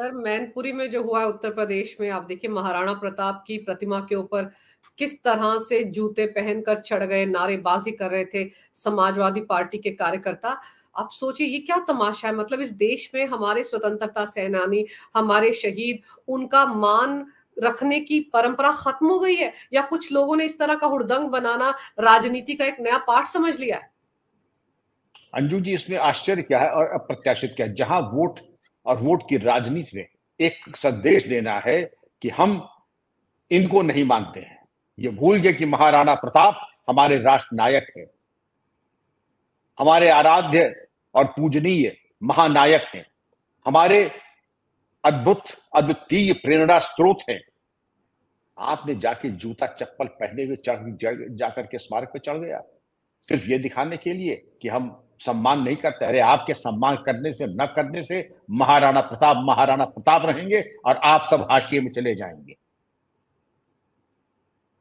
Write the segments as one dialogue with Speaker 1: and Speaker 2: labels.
Speaker 1: sir Mainpuri में जो हुआ उत्तर प्रदेश में आप देखिए महाराणा प्रताप की प्रतिमा के ऊपर किस तरह से जूते पहनकर चढ़ गए नारेबाजी कर रहे थे समाजवादी पार्टी के कार्यकर्ता आप सोचिए ये क्या तमाशा है मतलब इस देश में हमारे स्वतंत्रता सेनानी हमारे शहीद उनका मान रखने की परंपरा खत्म हो गई है या कुछ लोगों ने इस तरह का हुड़दंग बनाना राजनीति का एक नया पाठ समझ लिया है
Speaker 2: अंजू जी इसमें आश्चर्य क्या है और अप्रत्याशित क्या है जहां वोट और वोट की राजनीति में एक संदेश देना है कि हम इनको नहीं मानते हैं ये भूल गए कि महाराणा प्रताप हमारे राष्ट्र नायक है हमारे आराध्य और पूजनीय महानायक हैं हमारे अद्भुत अद्वितीय प्रेरणा स्रोत हैं आपने जाके जूता चप्पल पहने हुए चढ़ जाकर के स्मारक पर चढ़ गया सिर्फ ये दिखाने के लिए कि हम सम्मान नहीं करते अरे आपके सम्मान करने से न करने से महाराणा प्रताप महाराणा प्रताप रहेंगे और आप सब हाशिए में चले जाएंगे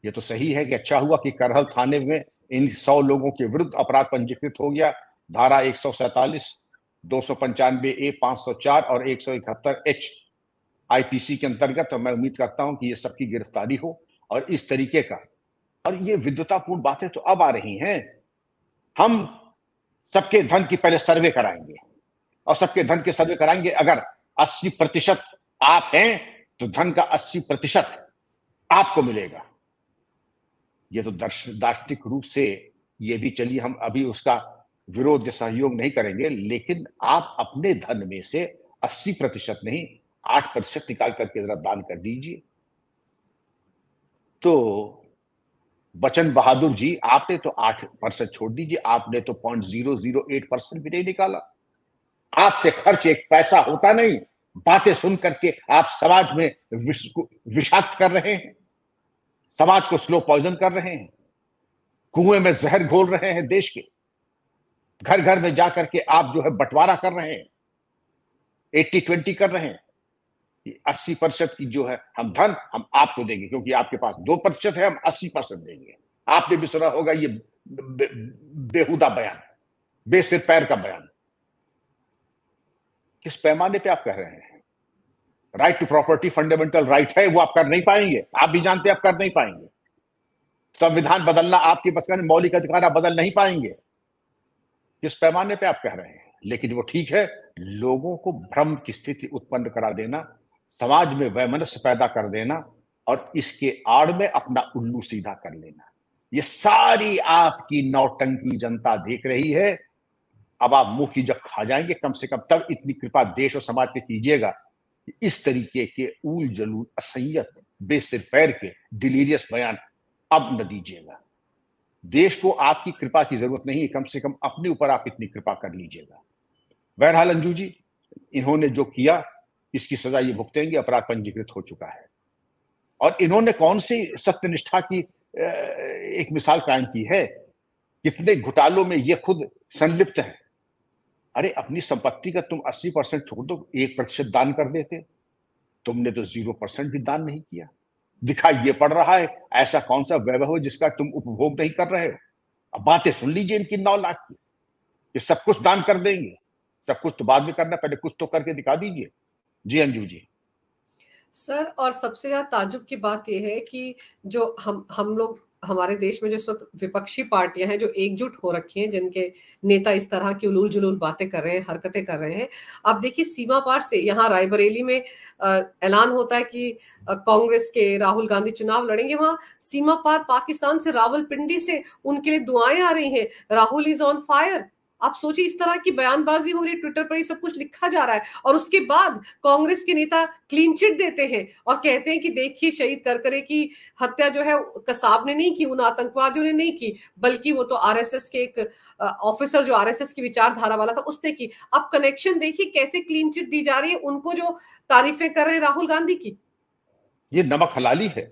Speaker 2: ये तो सही है कि अच्छा हुआ कि करहल थाने में इन सौ लोगों के विरुद्ध अपराध पंजीकृत हो गया धारा एक सौ सैतालीस दो सौ पंचानवे ए पांच सौ चार और एक सौ इकहत्तर एच आईपीसी के अंतर्गत तो मैं उम्मीद करता हूं कि ये सबकी गिरफ्तारी हो और इस तरीके का और ये विद्वतापूर्ण बातें तो अब आ रही हैं हम सबके धन की पहले सर्वे कराएंगे और सबके धन के सर्वे कराएंगे अगर 80 प्रतिशत आप हैं तो धन का 80 प्रतिशत आपको मिलेगा ये तो दार्शनिक रूप से ये भी चलिए हम अभी उसका विरोध या सहयोग नहीं करेंगे लेकिन आप अपने धन में से 80 प्रतिशत नहीं 8 प्रतिशत निकाल करके जरा दान कर दीजिए तो बचन बहादुर जी आपने तो आठ परसेंट छोड़ दीजिए आपने तो point zero zero eight percent भी नहीं निकाला आपसे खर्च एक पैसा होता नहीं बातें सुन करके आप समाज में विषाक्त कर रहे हैं समाज को स्लो पॉइजन कर रहे हैं कुएं में जहर घोल रहे हैं देश के घर घर में जाकर के आप जो है बंटवारा कर रहे हैं एट्टी ट्वेंटी कर रहे हैं अस्सी प्रतिशत की जो है हम धन हम आपको देंगे क्योंकि आपके पास दो प्रतिशत है हम अस्सी परसेंट देंगे आपने भी सुना होगा ये बेहुदा बयान बेसिर पैर का बयान किस पैमाने पे आप कह रहे हैं right to property fundamental right है वो आप कर नहीं पाएंगे आप भी जानते आप कर नहीं पाएंगे संविधान बदलना आपके बस का मौलिक अधिकार आप बदल नहीं पाएंगे किस पैमाने पे आप कह रहे हैं लेकिन वो ठीक है लोगों को भ्रम की स्थिति उत्पन्न करा देना समाज में वैमनस्य पैदा कर देना और इसके आड़ में अपना उल्लू सीधा कर लेना ये सारी आपकी नौटंकी जनता देख रही है अब आप मुंह की जब खा जाएंगे कम से कम तब इतनी कृपा देश और समाज पे कीजिएगा इस तरीके के उल जलूल असंयत बेसिर पैर के डिलीरियस बयान अब न दीजिएगा देश को आपकी कृपा की जरूरत नहीं है कम से कम अपने ऊपर आप इतनी कृपा कर लीजिएगा बहरहाल अंजू जी इन्होंने जो किया इसकी सजा ये भुगतेंगे अपराध पंजीकृत हो चुका है और इन्होंने कौन सी सत्यनिष्ठा की एक मिसाल कायम की है कितने घोटालों में ये खुद संलिप्त है अरे अपनी संपत्ति का तुम 80 परसेंट छोड़ दो एक प्रतिशत दान कर देते तुमने तो जीरो परसेंट भी दान नहीं किया दिखा ये पड़ रहा है ऐसा कौन सा वैभव है जिसका तुम उपभोग नहीं कर रहे हो अब बातें सुन लीजिए इनकी नौ लाख की ये सब कुछ दान कर देंगे सब कुछ तो बाद में करना पहले कुछ तो करके दिखा दीजिए जी अंजू हाँ जी
Speaker 1: सर और सबसे ज्यादा ताजुब की बात यह है कि जो हम हम लोग हमारे देश में जो इस वक्त विपक्षी पार्टियां हैं जो एकजुट हो रखी हैं जिनके नेता इस तरह की उलूल जुलूल बातें कर रहे हैं हरकतें कर रहे हैं आप देखिए सीमा पार से यहाँ रायबरेली में ऐलान होता है कि कांग्रेस के राहुल गांधी चुनाव लड़ेंगे वहां सीमा पार पाकिस्तान से रावलपिंडी से उनके लिए दुआएं आ रही हैं राहुल इज ऑन फायर आप सोचिए इस तरह की बयानबाजी हो रही है ट्विटर पर ये सब कुछ लिखा जा रहा है और उसके बाद कांग्रेस के नेता क्लीन चिट देते हैं और कहते हैं कि देखिए शहीद करकरे की हत्या जो है कसाब ने नहीं की उन आतंकवादियों ने नहीं की बल्कि वो तो आरएसएस के एक ऑफिसर जो आरएसएस की विचारधारा वाला था उसने की अब कनेक्शन देखिए कैसे क्लीन चिट दी जा रही है उनको जो तारीफें कर रहे हैं राहुल गांधी की
Speaker 2: ये नमक हलाली है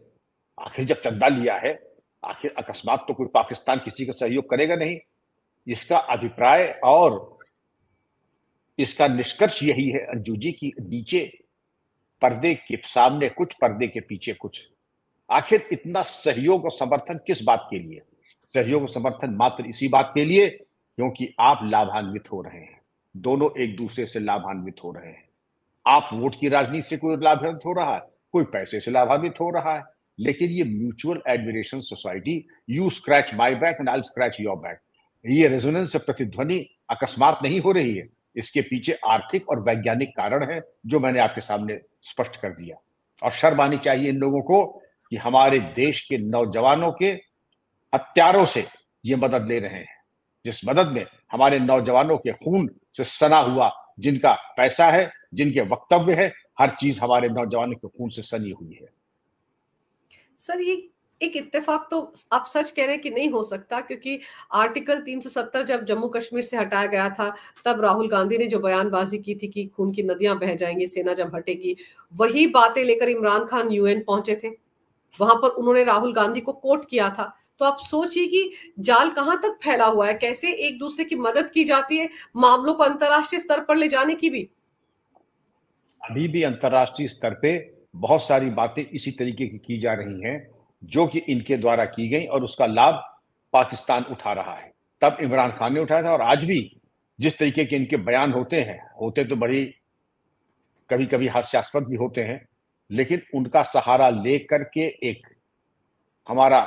Speaker 2: आखिर जब चंदा लिया है आखिर अकस्मात तो कोई पाकिस्तान किसी का सहयोग करेगा नहीं इसका अभिप्राय और इसका निष्कर्ष यही है अंजू जी की नीचे पर्दे के सामने कुछ पर्दे के पीछे कुछ आखिर इतना सहयोग और समर्थन किस बात के लिए सहयोग और समर्थन मात्र इसी बात के लिए क्योंकि आप लाभान्वित हो रहे हैं दोनों एक दूसरे से लाभान्वित हो रहे हैं आप वोट की राजनीति से कोई लाभान्वित हो रहा है कोई पैसे से लाभान्वित हो रहा है लेकिन ये mutual admiration society you scratch my back and I scratch your back ये रेजोनेंस प्रतिध्वनि अकस्मात नहीं हो रही है इसके पीछे आर्थिक और वैज्ञानिक कारण है जो मैंने आपके सामने स्पष्ट कर दिया और शर्म आनी चाहिए इन लोगों को कि हमारे देश के नौजवानों के हत्यारों से ये मदद ले रहे हैं जिस मदद में हमारे नौजवानों के खून से सना हुआ जिनका पैसा है जिनके वक्तव्य है हर चीज हमारे नौजवानों के खून से सनी हुई है
Speaker 1: सर ये एक इत्तेफाक तो आप सच कह रहे हैं कि नहीं हो सकता क्योंकि आर्टिकल 370 जब जम्मू कश्मीर से हटाया गया था तब राहुल गांधी ने जो बयानबाजी की थी कि खून की नदियां बह जाएंगी सेना जब हटेगी वही बातें लेकर इमरान खान यूएन पहुंचे थे वहां पर उन्होंने राहुल गांधी को कोट किया था तो आप सोचिए कि जाल कहां तक फैला हुआ है कैसे एक दूसरे की मदद की जाती है मामलों को अंतर्राष्ट्रीय स्तर पर ले जाने की भी
Speaker 2: अभी भी अंतर्राष्ट्रीय स्तर पे बहुत सारी बातें इसी तरीके की की जा रही हैं जो कि इनके द्वारा की गई और उसका लाभ पाकिस्तान उठा रहा है तब इमरान खान ने उठाया था और आज भी जिस तरीके के इनके बयान होते हैं होते तो बड़ी कभी कभी हास्यास्पद भी होते हैं लेकिन उनका सहारा ले करके एक हमारा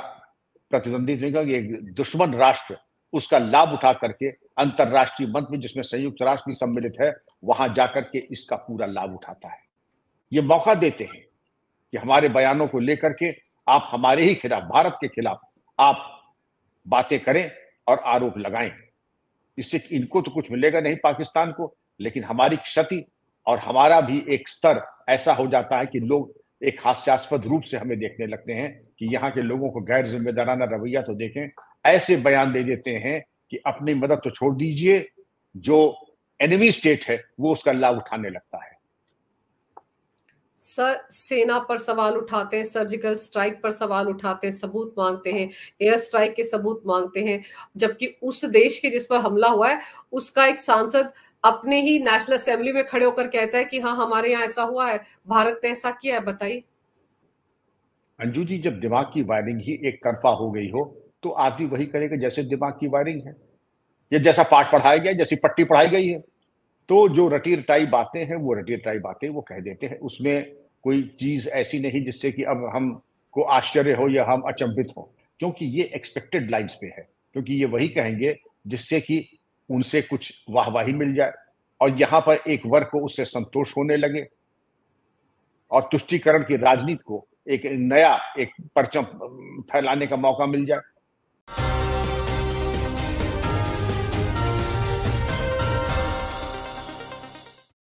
Speaker 2: प्रतिद्वंदी नहीं कहा एक दुश्मन राष्ट्र उसका लाभ उठा करके अंतर्राष्ट्रीय मंच में जिसमें संयुक्त राष्ट्र भी सम्मिलित है वहां जाकर के इसका पूरा लाभ उठाता है ये मौका देते हैं कि हमारे बयानों को लेकर के आप हमारे ही खिलाफ भारत के खिलाफ आप बातें करें और आरोप लगाएं इससे इनको तो कुछ मिलेगा नहीं पाकिस्तान को लेकिन हमारी क्षति और हमारा भी एक स्तर ऐसा हो जाता है कि लोग एक हास्यास्पद रूप से हमें देखने लगते हैं कि यहाँ के लोगों को गैर जिम्मेदाराना रवैया तो देखें ऐसे बयान दे देते हैं कि अपनी मदद तो छोड़ दीजिए जो एनिमी स्टेट है वो उसका लाभ उठाने लगता है
Speaker 1: सर सेना पर सवाल उठाते हैं सर्जिकल स्ट्राइक पर सवाल उठाते हैं सबूत मांगते हैं एयर स्ट्राइक के सबूत मांगते हैं जबकि उस देश के जिस पर हमला हुआ है उसका एक सांसद अपने ही नेशनल असेंबली में खड़े होकर कहता है कि हाँ हमारे यहाँ ऐसा हुआ है भारत ने ऐसा किया है बताइए
Speaker 2: अंजू जी जब दिमाग की वायरिंग ही एक तरफा हो गई हो तो आदमी वही करेगा जैसे दिमाग की वायरिंग है या जैसा पाठ पढ़ाया गया जैसी पट्टी पढ़ाई गई है तो जो रटी रटाई बातें हैं वो रटी रटाई बातें वो कह देते हैं उसमें कोई चीज़ ऐसी नहीं जिससे कि अब हम को आश्चर्य हो या हम अचंभित हो क्योंकि ये एक्सपेक्टेड लाइंस पे है क्योंकि ये वही कहेंगे जिससे कि उनसे कुछ वाहवाही मिल जाए और यहां पर एक वर्ग को उससे संतोष होने लगे और तुष्टिकरण की राजनीति को एक नया एक परचम फैलाने का मौका मिल जाए